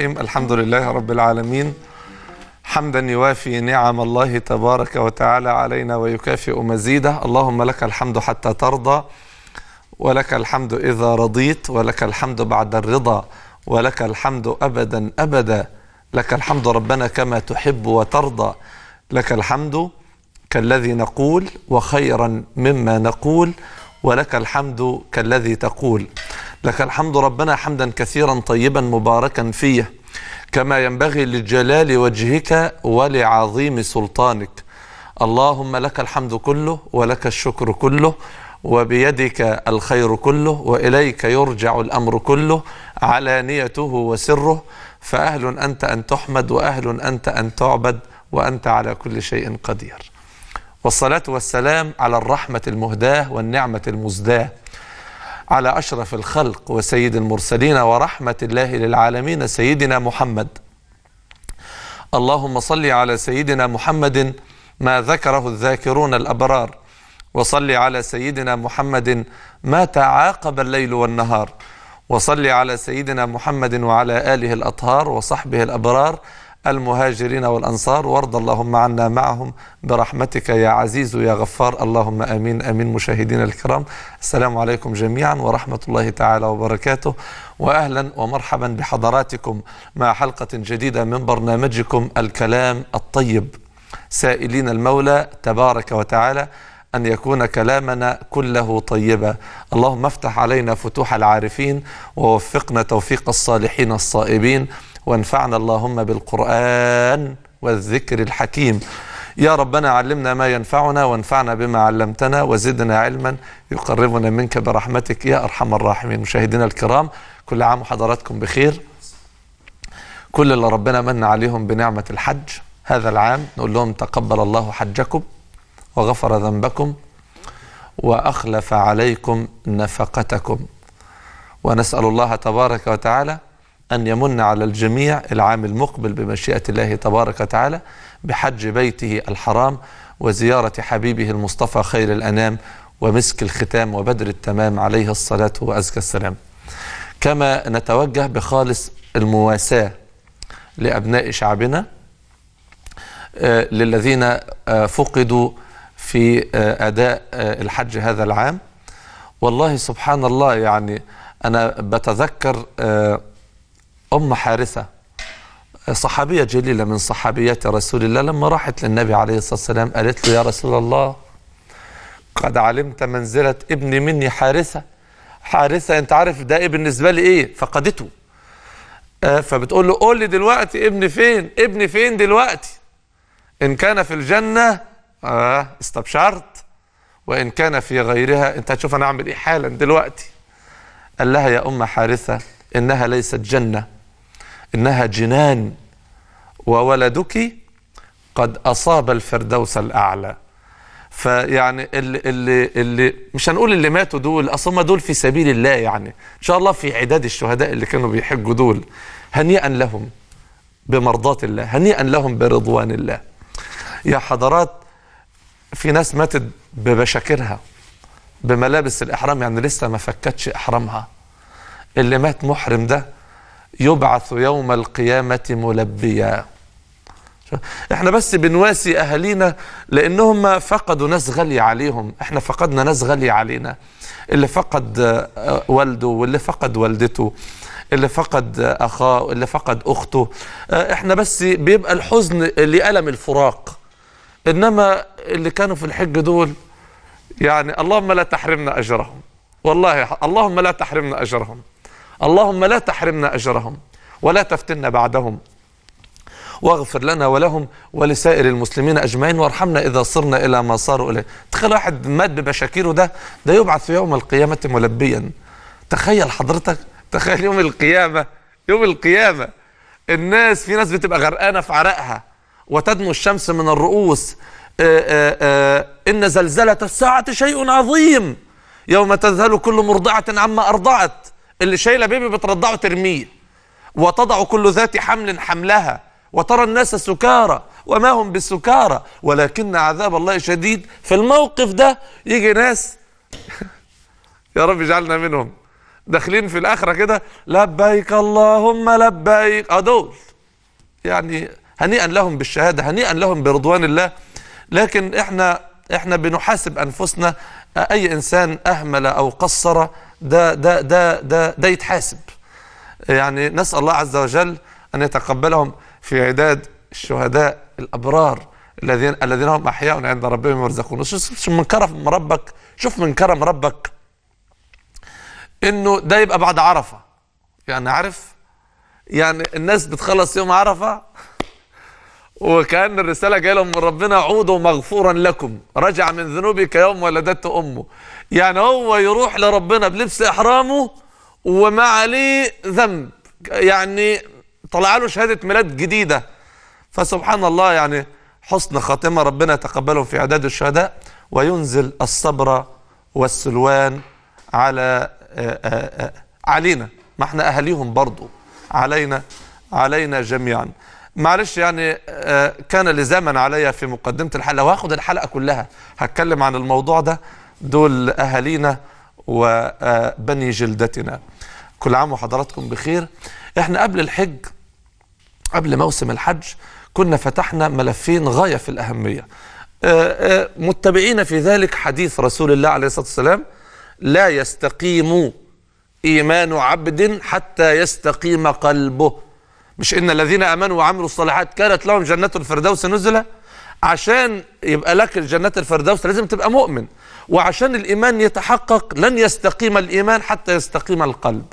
الرحيم الحمد لله رب العالمين حمدا يوافي نعم الله تبارك وتعالى علينا ويكافئ مزيده اللهم لك الحمد حتى ترضى ولك الحمد إذا رضيت ولك الحمد بعد الرضا ولك الحمد أبدا أبدا لك الحمد ربنا كما تحب وترضى لك الحمد كالذي نقول وخيرا مما نقول ولك الحمد كالذي تقول لك الحمد ربنا حمدا كثيرا طيبا مباركا فيه كما ينبغي لجلال وجهك ولعظيم سلطانك اللهم لك الحمد كله ولك الشكر كله وبيدك الخير كله وإليك يرجع الأمر كله علانيته وسره فأهل أنت أن تحمد وأهل أنت أن تعبد وأنت على كل شيء قدير والصلاة والسلام على الرحمة المهداة والنعمة المزداة على أشرف الخلق وسيد المرسلين ورحمة الله للعالمين سيدنا محمد اللهم صل على سيدنا محمد ما ذكره الذاكرون الأبرار وصل على سيدنا محمد ما تعاقب الليل والنهار وصل على سيدنا محمد وعلى آله الأطهار وصحبه الأبرار المهاجرين والأنصار وارض اللهم عنا معهم برحمتك يا عزيز يا غفار اللهم أمين أمين مشاهدينا الكرام السلام عليكم جميعا ورحمة الله تعالى وبركاته وأهلا ومرحبا بحضراتكم مع حلقة جديدة من برنامجكم الكلام الطيب سائلين المولى تبارك وتعالى أن يكون كلامنا كله طيبا اللهم افتح علينا فتوح العارفين ووفقنا توفيق الصالحين الصائبين وانفعنا اللهم بالقرآن والذكر الحكيم يا ربنا علمنا ما ينفعنا وانفعنا بما علمتنا وزدنا علما يقربنا منك برحمتك يا أرحم الراحمين مشاهدينا الكرام كل عام وحضراتكم بخير كل اللي ربنا من عليهم بنعمة الحج هذا العام نقول لهم تقبل الله حجكم وغفر ذنبكم وأخلف عليكم نفقتكم ونسأل الله تبارك وتعالى أن يمن على الجميع العام المقبل بمشيئة الله تبارك وتعالى بحج بيته الحرام وزيارة حبيبه المصطفى خير الأنام ومسك الختام وبدر التمام عليه الصلاة وأزكى السلام كما نتوجه بخالص المواساة لأبناء شعبنا آه، للذين آه، فقدوا في آه، أداء الحج هذا العام والله سبحان الله يعني أنا بتذكر أم حارثة صحابية جليلة من صحابيات رسول الله لما راحت للنبي عليه الصلاة والسلام قالت له يا رسول الله قد علمت منزلة ابني مني حارثة حارثة انت عارف ده ايه بالنسبة لي ايه فقدته آه، فبتقول له قول لي دلوقتي ابني فين ابني فين دلوقتي ان كان في الجنة آه استبشرت وان كان في غيرها انت هتشوف انا اعمل ايه حالا دلوقتي قال لها يا ام حارثة انها ليست جنة إنها جنان وولدك قد أصاب الفردوس الأعلى فيعني اللي, اللي, اللي مش هنقول اللي ماتوا دول اصل دول في سبيل الله يعني ان شاء الله في عداد الشهداء اللي كانوا بيحجوا دول هنيئا لهم بمرضاة الله هنيئا لهم برضوان الله يا حضرات في ناس ماتت ببشاكرها بملابس الإحرام يعني لسه ما فكتش إحرامها اللي مات محرم ده يبعث يوم القيامة ملبيا احنا بس بنواسي اهالينا لانهم فقدوا ناس غالية عليهم احنا فقدنا ناس غالية علينا اللي فقد آه، والده واللي فقد والدته اللي فقد اخاه اللي فقد اخته آه، احنا بس بيبقى الحزن لألم الفراق انما اللي كانوا في الحج دول يعني اللهم لا تحرمنا اجرهم والله اللهم لا تحرمنا اجرهم اللهم لا تحرمنا أجرهم ولا تفتنا بعدهم واغفر لنا ولهم ولسائر المسلمين أجمعين وارحمنا إذا صرنا إلى ما صاروا إليه تخيل واحد مات بمشاكيره ده ده يبعث في يوم القيامة ملبيا تخيل حضرتك تخيل يوم القيامة يوم القيامة الناس في ناس بتبقى غرقانة في عرقها وتدنو الشمس من الرؤوس آآ آه، آآ آه، آه، إن زلزلة الساعة شيء عظيم يوم تذهل كل مرضعة عما أرضعت اللي شايله بيبي بترضعه ترميه وتضع كل ذات حمل حملها وترى الناس سكارى وما هم بالسكارى ولكن عذاب الله شديد في الموقف ده يجي ناس يا رب اجعلنا منهم داخلين في الاخره كده لبيك اللهم لبيك ادول آه، يعني هنيئا لهم بالشهاده هنيئا لهم برضوان الله لكن احنا احنا بنحاسب انفسنا اي انسان اهمل او قصر ده ده ده ده ده يتحاسب يعني نسأل الله عز وجل أن يتقبلهم في عداد الشهداء الأبرار الذين الذين هم أحياء عند ربهم يرزقون شوف من كرم ربك شوف من كرم ربك إنه ده يبقى بعد عرفة يعني عارف يعني الناس بتخلص يوم عرفة وكأن الرسالة جاية لهم من ربنا عودوا مغفورا لكم رجع من ذنوبي كيوم ولدته أمه يعني هو يروح لربنا بلبس إحرامه وما عليه ذنب يعني طلع له شهادة ميلاد جديدة فسبحان الله يعني حسن خاتمة ربنا يتقبله في إعداد الشهداء وينزل الصبر والسلوان على آه، آه، آه، علينا ما احنا أهليهم برضو علينا علينا جميعا معلش يعني كان لزاما عليا في مقدمة الحلقة وهاخد الحلقة كلها هتكلم عن الموضوع ده دول أهالينا وبني جلدتنا كل عام وحضراتكم بخير احنا قبل الحج قبل موسم الحج كنا فتحنا ملفين غاية في الأهمية آه، آه، متبعين في ذلك حديث رسول الله عليه الصلاة والسلام لا يستقيم إيمان عبد حتى يستقيم قلبه مش إن الذين آمنوا وعملوا الصالحات كانت لهم جنة الفردوس نزلة عشان يبقى لك جنات الفردوس لازم تبقى مؤمن وعشان الإيمان يتحقق لن يستقيم الإيمان حتى يستقيم القلب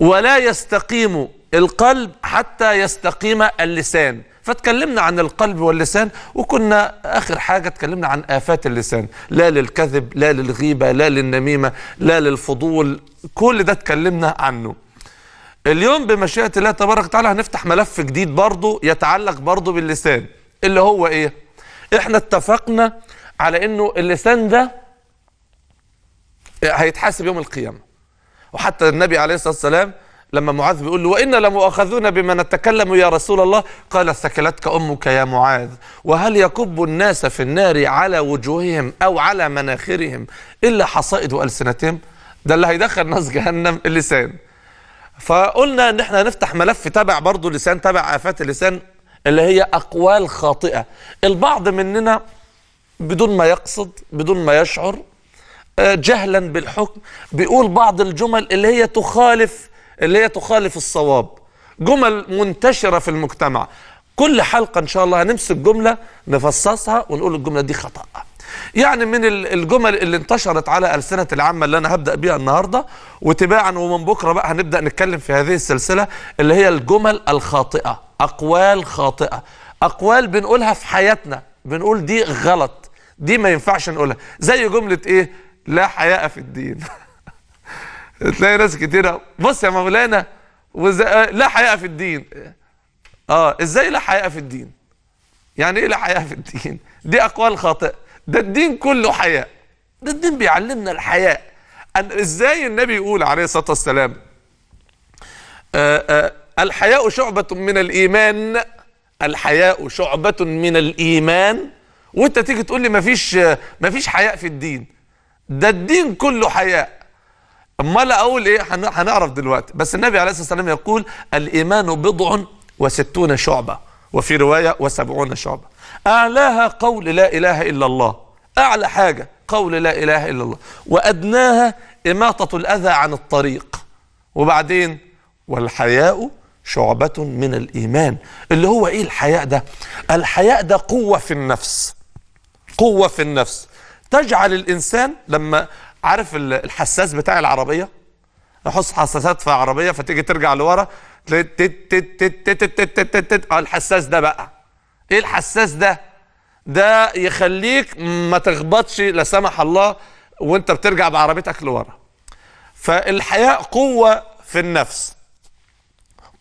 ولا يستقيم القلب حتى يستقيم اللسان فتكلمنا عن القلب واللسان وكنا آخر حاجة تكلمنا عن آفات اللسان لا للكذب لا للغيبة لا للنميمة لا للفضول كل ده تكلمنا عنه اليوم بمشيئة الله تبارك وتعالى هنفتح ملف جديد برضه يتعلق برضه باللسان اللي هو ايه احنا اتفقنا على انه اللسان ده هيتحاسب يوم القيامه وحتى النبي عليه الصلاه والسلام لما معاذ بيقول له وانا لمؤاخذون بما نتكلم يا رسول الله قال ثكلتك امك يا معاذ وهل يكب الناس في النار على وجوههم او على مناخرهم الا حصائد السنتهم ده اللي هيدخل ناس جهنم اللسان فقلنا ان احنا هنفتح ملف تبع برضه لسان تبع افات اللسان اللي هي أقوال خاطئة البعض مننا بدون ما يقصد بدون ما يشعر آه، جهلا بالحكم بيقول بعض الجمل اللي هي تخالف اللي هي تخالف الصواب جمل منتشرة في المجتمع كل حلقة إن شاء الله هنمسك جملة نفصصها ونقول الجملة دي خطأ يعني من الجمل اللي انتشرت على ألسنة العامة اللي أنا هبدأ بيها النهاردة وتباعا ومن بكرة بقى هنبدأ نتكلم في هذه السلسلة اللي هي الجمل الخاطئة أقوال خاطئة أقوال بنقولها في حياتنا بنقول دي غلط دي ما ينفعش نقولها زي جملة إيه لا حياء في الدين تلاقي ناس كتيرة بص يا مولانا وز... آه، لا حياء في الدين اه ازاي لا حياء في الدين يعني ايه لا حياء في الدين دي اقوال خاطئه ده الدين كله حياء ده الدين بيعلمنا الحياء أن ازاي النبي يقول عليه الصلاه والسلام آآ آه، آآ آه، الحياء شعبة من الإيمان الحياء شعبة من الإيمان وانت تيجي تقول لي مفيش مفيش حياء في الدين ده الدين كله حياء امال اقول ايه هنعرف دلوقتي بس النبي عليه الصلاه والسلام يقول الايمان بضع وستون شعبه وفي روايه وسبعون شعبه اعلاها قول لا اله الا الله اعلى حاجه قول لا اله الا الله وادناها اماطه الاذى عن الطريق وبعدين والحياء شعبة من الإيمان اللي هو إيه الحياء ده الحياء ده قوة في النفس قوة في النفس تجعل الإنسان لما عارف الحساس بتاع العربية نحص حساسات في عربية فتيجي ترجع لورا الحساس ده بقى ايه الحساس ده ده يخليك ما تخبطش لا سمح الله وانت بترجع بعربيتك لورا فالحياء قوة في النفس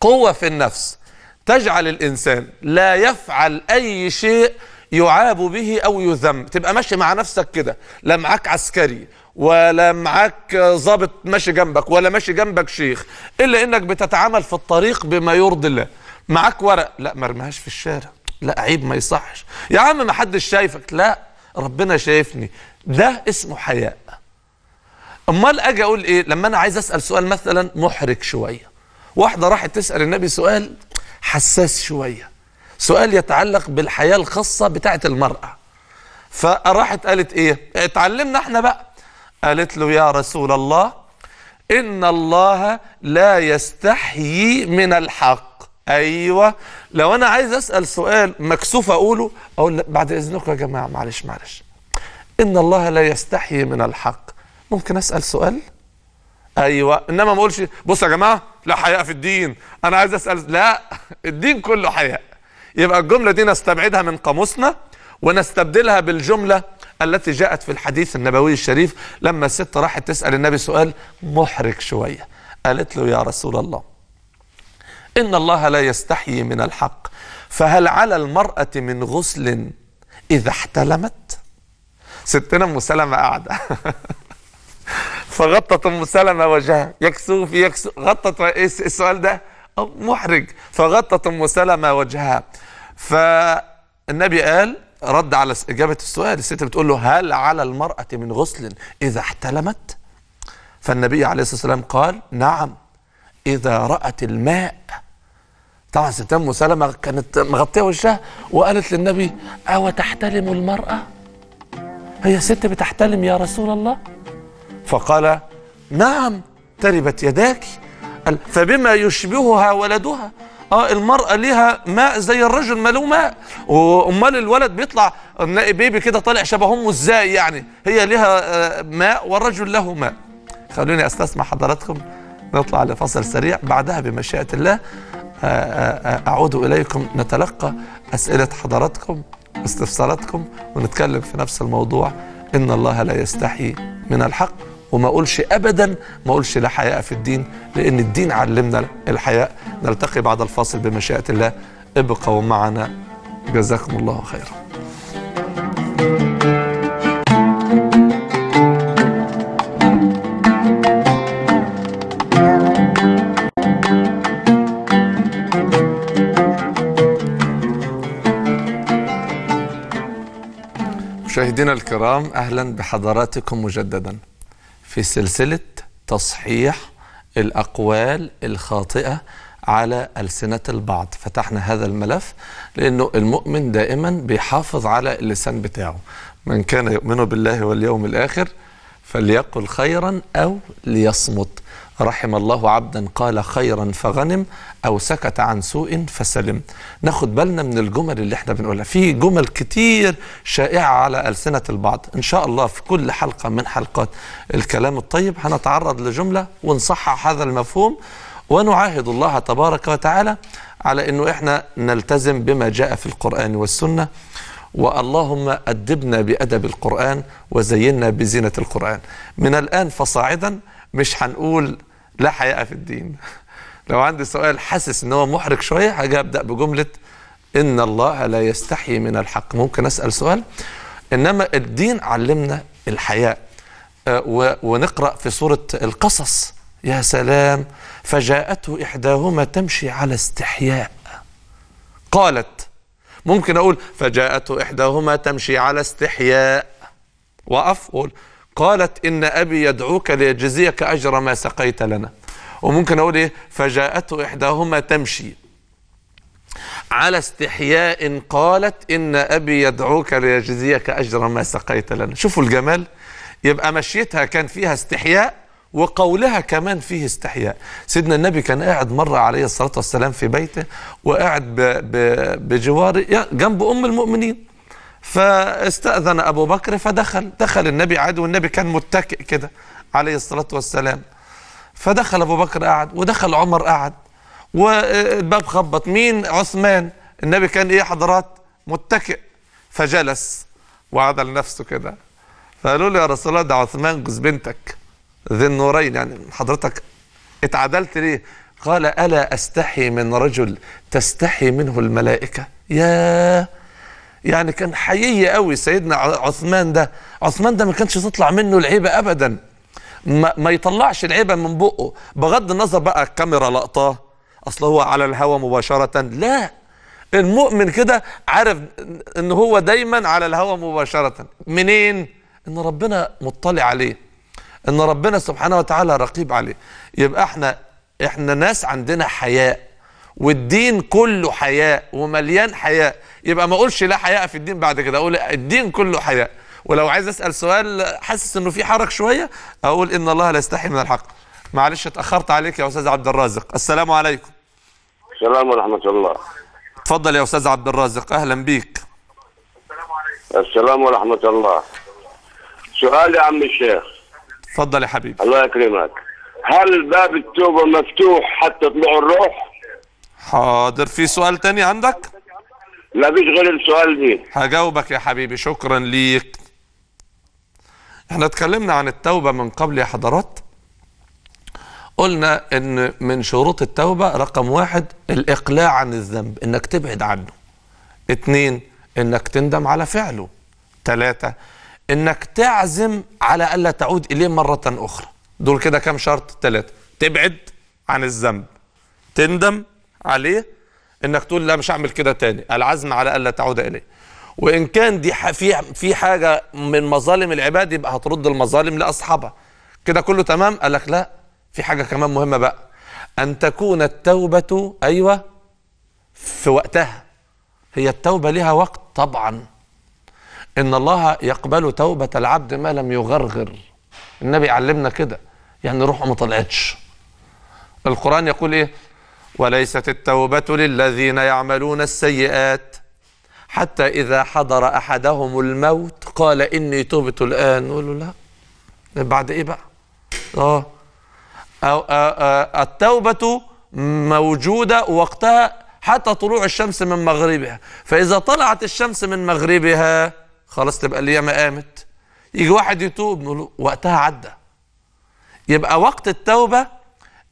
قوة في النفس تجعل الإنسان لا يفعل أي شيء يعاب به أو يذم تبقى ماشي مع نفسك كده لا معاك عسكري ولا معاك ظابط ماشي جنبك ولا ماشي جنبك شيخ إلا إنك بتتعامل في الطريق بما يرضي الله معاك ورق لا مرمهاش في الشارع لا عيب ما يصحش يا عم ما حدش شايفك لا ربنا شايفني ده اسمه حياء امال اجي اقول ايه لما انا عايز اسال سؤال مثلا محرج شويه واحدة راحت تسأل النبي سؤال حساس شوية سؤال يتعلق بالحياة الخاصة بتاعة المرأة فراحت قالت ايه اتعلمنا احنا بقى قالت له يا رسول الله ان الله لا يستحيي من الحق ايوه لو انا عايز اسال سؤال مكسوف اقوله اقول بعد اذنكم يا جماعه معلش معلش ان الله لا يستحيي من الحق ممكن اسال سؤال ايوه انما ما اقولش بصوا يا جماعه لا حياء في الدين انا عايز اسال لا الدين كله حياء يبقى الجمله دي نستبعدها من قاموسنا ونستبدلها بالجمله التي جاءت في الحديث النبوي الشريف لما الست راحت تسال النبي سؤال محرج شويه قالت له يا رسول الله ان الله لا يستحيي من الحق فهل على المراه من غسل اذا احتلمت ستنا ام سلمه قاعده فغطت ام سلمه وجهها يكسوف يكسوف غطت إيه السؤال ده محرج فغطت ام سلمه وجهها فالنبي قال رد على اجابه السؤال الست بتقول له هل على المراه من غسل اذا احتلمت فالنبي عليه الصلاه والسلام قال نعم اذا رات الماء طبعا ست ام سلمه كانت مغطيه وشها وقالت للنبي او تحتلم المراه هي ست بتحتلم يا رسول الله فقال نعم تربت يداك فبما يشبهها ولدها اه المرأة ليها ماء زي الرجل ما له ماء وامال الولد بيطلع نلاقي بيبي كده طالع شبه امه ازاي يعني هي ليها آه، ماء والرجل له ماء خلوني استسمع حضراتكم نطلع لفصل سريع بعدها بمشيئة الله آه، آه، أعود إليكم نتلقى أسئلة حضراتكم واستفساراتكم ونتكلم في نفس الموضوع إن الله لا يستحي من الحق وما اقولش ابدا ما اقولش لا حياء في الدين لان الدين علمنا الحياء نلتقي بعد الفاصل بمشيئه الله ابقوا معنا جزاكم الله خيرا مشاهدينا الكرام اهلا بحضراتكم مجددا في سلسلة تصحيح الأقوال الخاطئة على ألسنة البعض فتحنا هذا الملف لأنه المؤمن دائما بيحافظ على اللسان بتاعه من كان يؤمن بالله واليوم الآخر فليقل خيرا أو ليصمت رحم الله عبدا قال خيرا فغنم أو سكت عن سوء فسلم ناخد بالنا من الجمل اللي احنا بنقولها في جمل كتير شائعة على ألسنة البعض إن شاء الله في كل حلقة من حلقات الكلام الطيب هنتعرض لجملة ونصحح هذا المفهوم ونعاهد الله تبارك وتعالى على أنه إحنا نلتزم بما جاء في القرآن والسنة واللهم أدبنا بأدب القرآن وزينا بزينة القرآن من الآن فصاعدا مش هنقول لا حياء في الدين لو عندي سؤال حاسس ان هو محرج شويه حاجه ابدا بجمله ان الله لا يستحي من الحق ممكن اسال سؤال انما الدين علمنا الحياء آه، ونقرا في سوره القصص يا سلام فجاءته احداهما تمشي على استحياء قالت ممكن اقول فجاءته احداهما تمشي على استحياء واقف قالت إن أبي يدعوك ليجزيك أجر ما سقيت لنا وممكن أقول إيه فجاءته إحداهما تمشي على استحياء قالت إن أبي يدعوك ليجزيك أجر ما سقيت لنا شوفوا الجمال يبقى مشيتها كان فيها استحياء وقولها كمان فيه استحياء سيدنا النبي كان قاعد مرة عليه الصلاة والسلام في بيته وقاعد بجوار جنب أم المؤمنين فاستأذن أبو بكر فدخل دخل النبي عاد والنبي كان متكئ كده عليه الصلاة والسلام فدخل أبو بكر قعد ودخل عمر قعد والباب خبط مين عثمان النبي كان إيه حضرات متكئ فجلس وعدل نفسه كده فقالوا له يا رسول الله ده عثمان جوز بنتك ذي النورين يعني حضرتك اتعدلت ليه قال ألا أستحي من رجل تستحي منه الملائكة ياه يعني كان حقيقي قوي سيدنا عثمان ده عثمان ده ما كانش تطلع منه العيبه ابدا ما, ما يطلعش العيبه من بقه بغض النظر بقى الكاميرا لقطاه اصل هو على الهوى مباشره لا المؤمن كده عارف ان هو دايما على الهوى مباشره منين ان ربنا مطلع عليه ان ربنا سبحانه وتعالى رقيب عليه يبقى احنا احنا ناس عندنا حياء والدين كله حياء ومليان حياء يبقى ما اقولش لا حياء في الدين بعد كده اقول الدين كله حياء ولو عايز اسال سؤال حاسس انه في حرج شويه اقول ان الله لا يستحي من الحق معلش اتاخرت عليك يا استاذ عبد الرازق السلام عليكم السلام ورحمه الله اتفضل يا استاذ عبد الرازق اهلا بيك السلام عليكم السلام ورحمه الله سؤال يا عم الشيخ اتفضل يا حبيبي الله يكرمك هل باب التوبه مفتوح حتى تطلع الروح حاضر في سؤال تاني عندك لا فيش غير السؤال دي هجاوبك يا حبيبي شكرا ليك احنا اتكلمنا عن التوبة من قبل يا حضرات قلنا ان من شروط التوبة رقم واحد الاقلاع عن الذنب انك تبعد عنه اتنين انك تندم على فعله تلاتة انك تعزم على الا تعود اليه مرة اخرى دول كده كام شرط تلاتة تبعد عن الذنب تندم عليه انك تقول لا مش هعمل كده تاني العزم على الا تعود اليه وان كان دي في في حاجه من مظالم العباد يبقى هترد المظالم لاصحابها كده كله تمام قال لك لا في حاجه كمان مهمه بقى ان تكون التوبه ايوه في وقتها هي التوبه لها وقت طبعا ان الله يقبل توبه العبد ما لم يغرغر النبي علمنا كده يعني روحه ما طلعتش القران يقول ايه وليست التوبة للذين يعملون السيئات حتى إذا حضر أحدهم الموت قال إني تبت الآن نقول له لا بعد إيه بقى آه التوبة موجودة وقتها حتى طلوع الشمس من مغربها فإذا طلعت الشمس من مغربها خلاص تبقى ما قامت يجي واحد يتوب نقول وقتها عدى يبقى وقت التوبة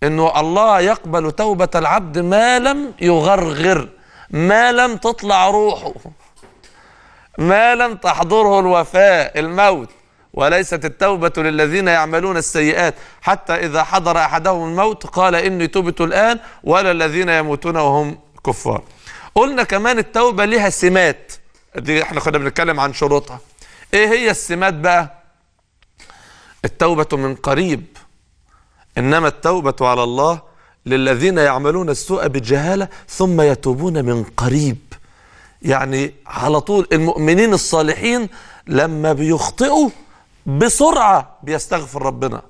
انه الله يقبل توبة العبد ما لم يغرغر ما لم تطلع روحه ما لم تحضره الوفاة الموت وليست التوبة للذين يعملون السيئات حتى إذا حضر أحدهم الموت قال إني تبت الآن ولا الذين يموتون وهم كفار قلنا كمان التوبة لها سمات دي احنا كنا بنتكلم عن شروطها ايه هي السمات بقى التوبة من قريب إنما التوبة على الله للذين يعملون السوء بجهالة ثم يتوبون من قريب يعني على طول المؤمنين الصالحين لما بيخطئوا بسرعة بيستغفر ربنا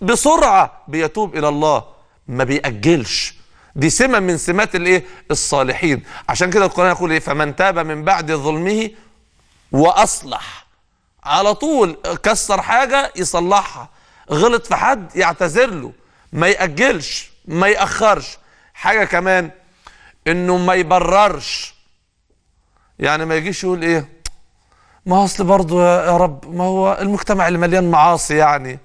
بسرعة بيتوب إلى الله ما بيأجلش دي سمة من سمات الايه الصالحين عشان كده القرآن يقول ايه فمن تاب من بعد ظلمه وأصلح على طول كسر حاجة يصلحها غلط في حد يعتذر له ما يأجلش ما يأخرش حاجة كمان انه ما يبررش يعني ما يجيش يقول ايه ما هو اصل برضه يا رب ما هو المجتمع اللي مليان معاصي يعني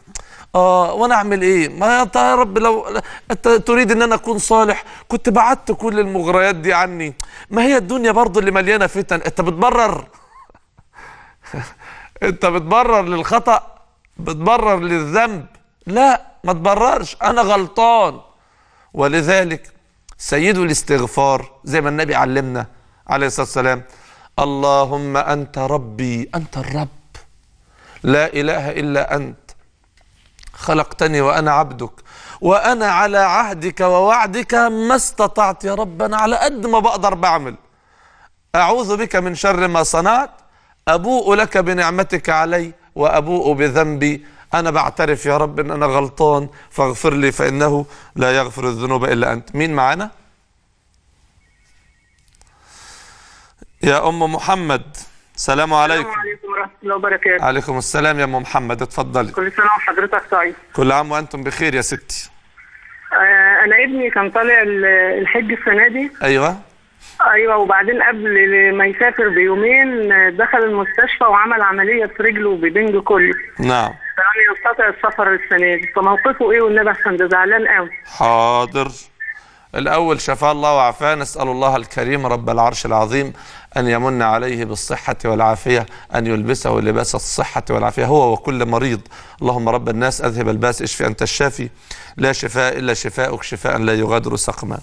اه وانا اعمل ايه ما انت يا رب لو انت تريد ان انا اكون صالح كنت بعدت كل المغريات دي عني ما هي الدنيا برضه اللي مليانه فتن انت بتبرر انت بتبرر للخطأ بتبرر للذنب لا ما تبررش انا غلطان ولذلك سيد الاستغفار زي ما النبي علمنا عليه الصلاه والسلام اللهم انت ربي انت الرب لا اله الا انت خلقتني وانا عبدك وانا على عهدك ووعدك ما استطعت يا رب انا على قد ما بقدر بعمل اعوذ بك من شر ما صنعت ابوء لك بنعمتك علي وأبوء بذنبي أنا بعترف يا رب أن أنا غلطان فاغفر لي فإنه لا يغفر الذنوب إلا أنت مين معانا؟ يا أم محمد السلام عليكم السلام عليكم ورحمة الله وبركاته عليكم السلام يا أم محمد اتفضلي كل سنة وحضرتك طيب كل عام وأنتم بخير يا ستي آه، أنا ابني كان طالع الحج السنة دي أيوه ايوه وبعدين قبل ما يسافر بيومين دخل المستشفى وعمل عمليه في رجله وبيبنج كله نعم فلم يعني يستطع السفر السنه دي فموقفه ايه والنبي احسن ده زعلان قوي حاضر الأول شفاه الله وعافاه نسأل الله الكريم رب العرش العظيم أن يمن عليه بالصحة والعافية أن يلبسه لباس الصحة والعافية هو وكل مريض اللهم رب الناس أذهب الباس اشفي أنت الشافي لا شفاء إلا شفاءك شفاء لا يغادر سقما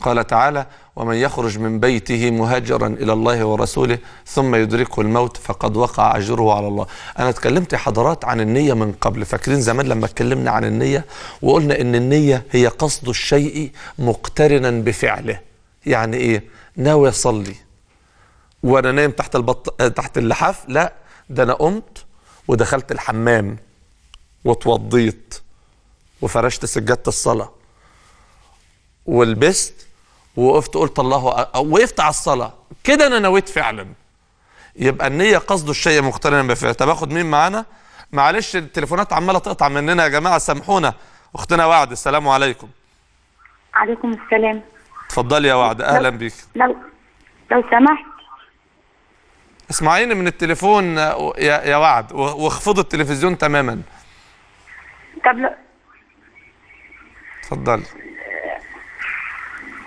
قال تعالى ومن يخرج من بيته مهاجرا إلى الله ورسوله ثم يدركه الموت فقد وقع أجره على الله أنا اتكلمت حضرات عن النية من قبل فاكرين زمان لما اتكلمنا عن النية وقلنا إن النية هي قصد الشيء مقترنا بفعله يعني إيه ناوي أصلي وأنا نايم تحت, البط... تحت اللحاف لا ده أنا قمت ودخلت الحمام واتوضيت وفرشت سجادة الصلاة ولبست ووقفت قلت الله وقفت على الصلاه كده انا نويت فعلا يبقى النيه قصد الشيء مقترنا بفعل طب اخد مين معانا معلش التليفونات عماله تقطع مننا يا جماعه سامحونا اختنا وعد السلام عليكم عليكم السلام اتفضلي يا وعد اهلا بيك لو لو سمحت اسمعيني من التليفون يا يا وعد واخفضي التلفزيون تماما طب لو اتفضلي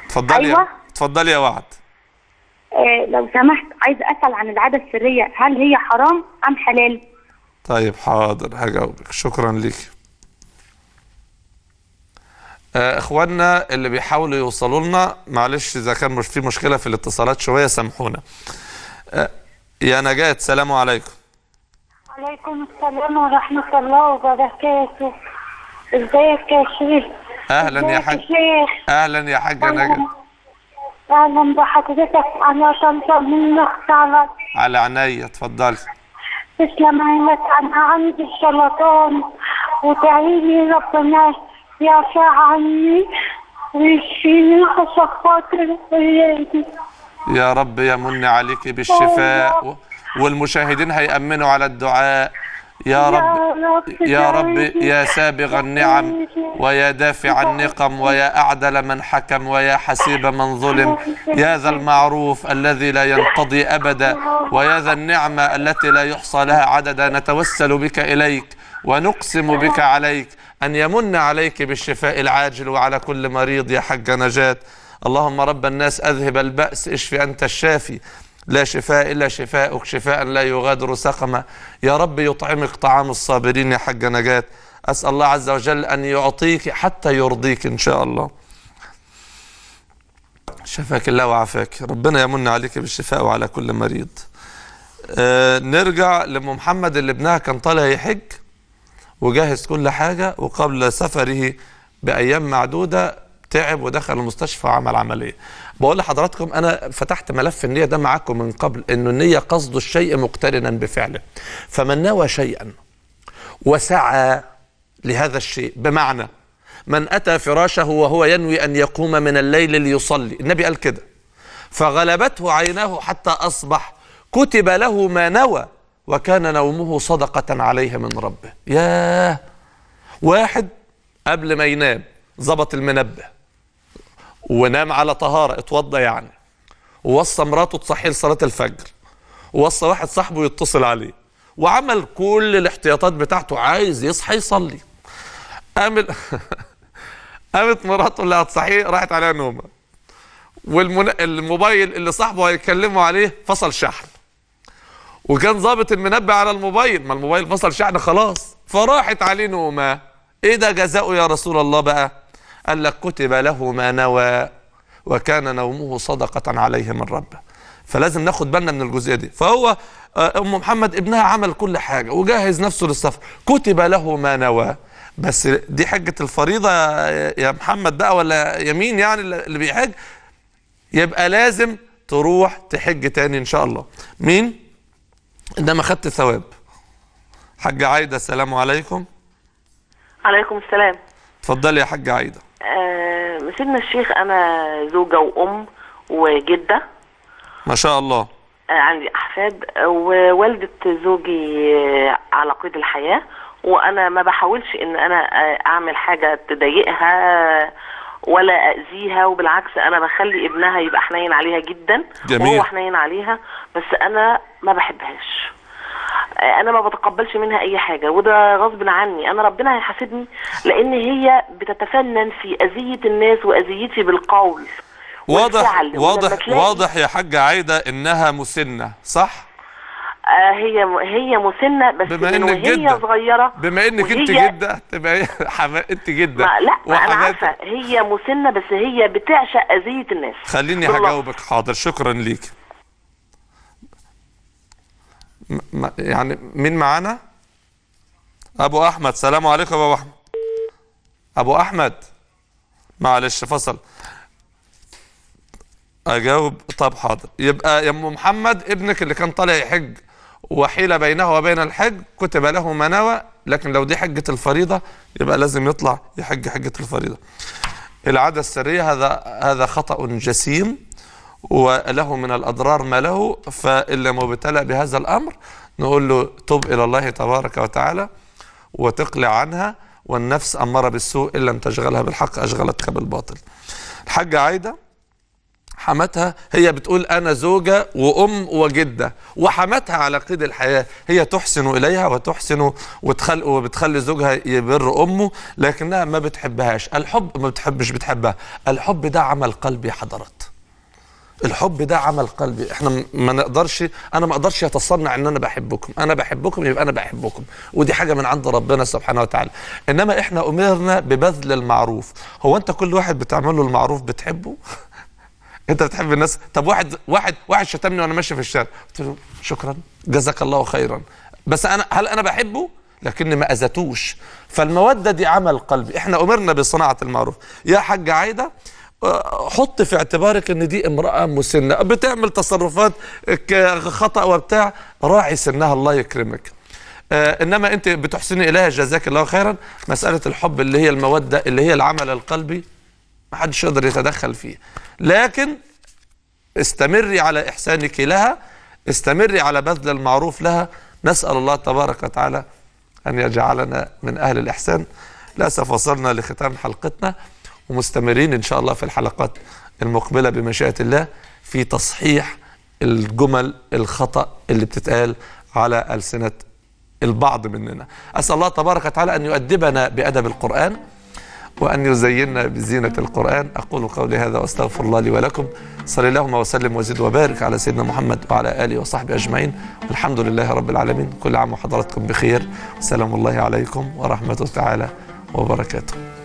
اتفضلي أيوة. اتفضلي يا وعد آه، لو سمحت عايز اسال عن العاده السريه هل هي حرام ام حلال طيب حاضر هجاوبك شكرا لك آه، اخواننا اللي بيحاولوا يوصلوا لنا معلش اذا كان مش في مشكله في الاتصالات شويه سامحونا آه، يا نجاة السلام عليكم وعليكم السلام ورحمه الله وبركاته ازيك يا شريف اهلا يا حاج اهلا يا حاج نجا اهلا بحضرتك انا طنطا من مختارك على عينيا اتفضلي تسلم عينك انا عندي سرطان وتعيني ربنا يعفى عني ويشفيني عشان خاطر يا رب يمن عليك بالشفاء والمشاهدين هيأمنوا على الدعاء يا رب يا رب يا سابغ النعم ويا دافع النقم ويا أعدل من حكم ويا حسيب من ظلم يا ذا المعروف الذي لا ينقضي أبدا ويا ذا النعمة التي لا يحصى لها عددا نتوسل بك إليك ونقسم بك عليك أن يمن عليك بالشفاء العاجل وعلى كل مريض يا حج نجاة اللهم رب الناس أذهب البأس اشف أنت الشافي لا شفاء إلا شفاءك شفاء لا يغادر سقما يا رب يطعمك طعام الصابرين يا حج نجاة أسأل الله عز وجل أن يعطيك حتى يرضيك إن شاء الله شفاك الله وعافاك ربنا يمن عليك بالشفاء وعلى كل مريض آه نرجع لأم محمد اللي ابنها كان طالع يحج وجهز كل حاجة وقبل سفره بأيام معدودة تعب ودخل المستشفى وعمل عملية بقول لحضراتكم انا فتحت ملف النيه ده معاكم من قبل انه النيه قصد الشيء مقترنا بفعله فمن نوى شيئا وسعى لهذا الشيء بمعنى من اتى فراشه وهو ينوي ان يقوم من الليل ليصلي النبي قال كده فغلبته عيناه حتى اصبح كتب له ما نوى وكان نومه صدقه عليه من ربه ياه واحد قبل ما ينام ظبط المنبه ونام على طهارة اتوضى يعني ووصى مراته تصحي لصلاة الفجر ووصى واحد صاحبه يتصل عليه وعمل كل الاحتياطات بتاعته عايز يصحى يصلي قامت قامت مراته اللي هتصحيه راحت عليها نومه والموبايل اللي صاحبه هيكلمه عليه فصل شحن وكان ظابط المنبه على الموبايل ما الموبايل فصل شحن خلاص فراحت عليه نومه ايه ده جزاؤه يا رسول الله بقى قال لك كتب له ما نوى وكان نومه صدقة عليه من ربه فلازم ناخد بالنا من الجزئيه دي فهو آه، ام محمد ابنها عمل كل حاجه وجهز نفسه للسفر كتب له ما نوى بس دي حجه الفريضه آه، يا محمد بقى ولا يمين يعني اللي بيحج يبقى لازم تروح تحج تاني ان شاء الله مين انما خدت ثواب حاجه عايده السلام عليكم عليكم السلام اتفضلي يا حاجه عايده آه، سيدنا الشيخ انا زوجه وام وجده ما شاء الله آه، عندي احفاد ووالده زوجي آه، على قيد الحياه وانا ما بحاولش ان انا اعمل حاجه تضايقها ولا اذيها وبالعكس انا بخلي ابنها يبقى حنين عليها جدا جميل. وهو حنين عليها بس انا ما بحبهاش انا ما بتقبلش منها اي حاجه وده غصب عني انا ربنا هيحاسبني لان هي بتتفنن في اذيه الناس واذيتي بالقول واضح واضح واضح يا حاجه عايده انها مسنه صح آه، هي هي مسنه بس بما انك جدة صغيره بما انك انت جده تبقى حما... انت جده ما لا ما انا عارفه هي مسنه بس هي بتعشق اذيه الناس خليني هجاوبك حاضر شكرا ليك يعني مين معانا ابو احمد سلام عليكم يا ابو احمد ابو احمد معلش فصل اجاوب طب حاضر يبقى يا ام محمد ابنك اللي كان طالع يحج وحيل بينه وبين الحج كتب له مناوى لكن لو دي حجه الفريضه يبقى لازم يطلع يحج حجه الفريضه العاده السريه هذا هذا خطا جسيم وله من الأضرار ما له فإلا مبتلى بهذا الأمر نقول له تب إلى الله تبارك وتعالى وتقلع عنها والنفس أمر بالسوء إن لم تشغلها بالحق أشغلتك بالباطل الحاجة عايدة حماتها هي بتقول أنا زوجة وأم وجدة وحماتها على قيد الحياة هي تحسن إليها وتحسن وتخل وبتخلي زوجها يبر أمه لكنها ما بتحبهاش الحب ما بتحبش بتحبها الحب ده عمل قلبي حضرت الحب ده عمل قلبي احنا ما نقدرش انا ما اقدرش اتصنع ان انا بحبكم انا بحبكم يبقى انا بحبكم ودي حاجه من عند ربنا سبحانه وتعالى انما احنا امرنا ببذل المعروف هو انت كل واحد بتعمل له المعروف بتحبه انت بتحب الناس طب واحد واحد واحد شتمني وانا ماشي في الشارع قلت له شكرا جزاك الله خيرا بس انا هل انا بحبه لكني ما اذتوش فالموده دي عمل قلبي احنا امرنا بصناعه المعروف يا حاج عايده حط في اعتبارك ان دي امرأة مسنة بتعمل تصرفات خطأ وبتاع راعي سنها الله يكرمك آه، انما انت بتحسني اليها جزاك الله خيرا مسألة الحب اللي هي المودة اللي هي العمل القلبي ما حدش يقدر يتدخل فيه لكن استمري على احسانك لها استمري على بذل المعروف لها نسأل الله تبارك وتعالى أن يجعلنا من أهل الإحسان للأسف وصلنا لختام حلقتنا ومستمرين إن شاء الله في الحلقات المقبلة بمشيئة الله في تصحيح الجمل الخطأ اللي بتتقال على ألسنة البعض مننا أسأل الله تبارك وتعالى أن يؤدبنا بأدب القرآن وأن يزيننا بزينة القرآن أقول قولي هذا وأستغفر الله لي ولكم صلى اللهم وسلم وزد وبارك على سيدنا محمد وعلى آله وصحبه أجمعين والحمد لله رب العالمين كل عام وحضراتكم بخير سلام الله عليكم ورحمه تعالى وبركاته